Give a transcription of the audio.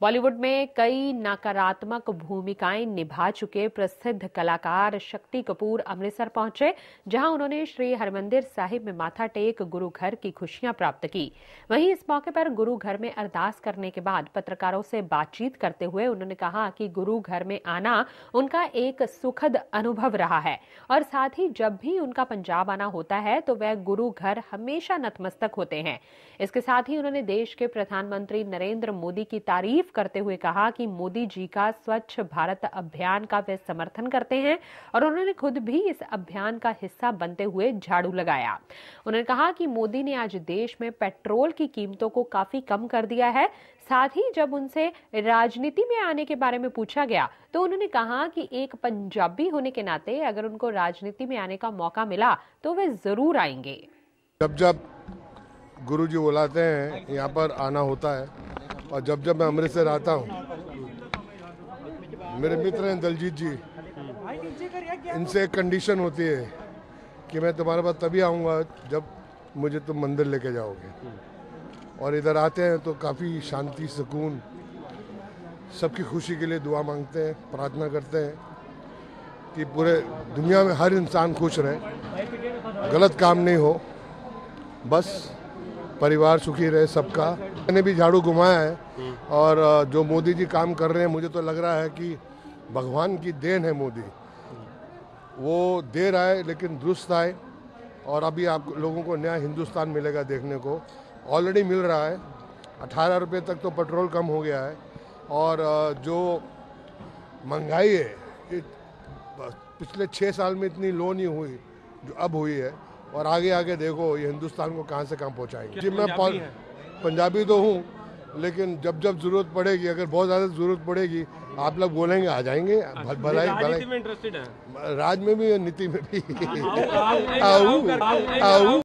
बॉलीवुड में कई नकारात्मक भूमिकाएं निभा चुके प्रसिद्ध कलाकार शक्ति कपूर अमृतसर पहुंचे जहां उन्होंने श्री हरमंदिर साहिब में माथा टेक गुरु घर की खुशियां प्राप्त की वहीं इस मौके पर गुरु घर में अरदास करने के बाद पत्रकारों से बातचीत करते हुए उन्होंने कहा कि गुरु घर में आना उनका एक सुखद अनुभव रहा है और साथ ही जब भी उनका पंजाब आना होता है तो वह गुरु घर हमेशा नतमस्तक होते हैं इसके साथ ही उन्होंने देश के प्रधानमंत्री नरेंद्र मोदी की तारीफ तारीफ करते हुए कहा कि मोदी जी का स्वच्छ भारत अभियान का वे समर्थन करते हैं और उन्होंने खुद भी इस अभियान का हिस्सा बनते हुए झाड़ू लगाया उन्होंने कहा कि मोदी ने आज देश में पेट्रोल की कीमतों को काफी कम कर दिया है साथ ही जब उनसे राजनीति में आने के बारे में पूछा गया तो उन्होंने कहा कि एक पंजाबी होने के नाते अगर उनको राजनीति में आने का मौका मिला तो वे जरूर आएंगे जब जब गुरु जी बुलाते हैं यहाँ पर आना होता है और जब जब मैं अमृतसर आता हूँ मेरे मित्र हैं दलजीत जी इनसे एक कंडीशन होती है कि मैं तुम्हारे पास तभी आऊँगा जब मुझे तुम मंदिर लेके जाओगे और इधर आते हैं तो काफ़ी शांति सुकून सबकी खुशी के लिए दुआ मांगते हैं प्रार्थना करते हैं कि पूरे दुनिया में हर इंसान खुश रहे गलत काम नहीं हो बस परिवार सुखी रहे सबका मैंने भी झाड़ू घुमाया है और जो मोदी जी काम कर रहे हैं मुझे तो लग रहा है कि भगवान की देन है मोदी वो देर आए लेकिन दुरुस्त आए और अभी आप लोगों को नया हिंदुस्तान मिलेगा देखने को ऑलरेडी मिल रहा है अठारह रुपये तक तो पेट्रोल कम हो गया है और जो महंगाई है पिछले छः साल में इतनी लो नहीं हुई जो अब हुई है और आगे आगे देखो ये हिंदुस्तान को कहाँ से कहाँ पहुँचाएंगे जी मैं पंजाबी तो हूँ लेकिन जब जब जरूरत पड़ेगी अगर बहुत ज़्यादा जरूरत पड़ेगी आप लोग बोलेंगे आ जाएंगे अच्छा, भलाई भलाई राज में भी नीति में भी आऊ हाँ, हाँ, हाँ, आऊ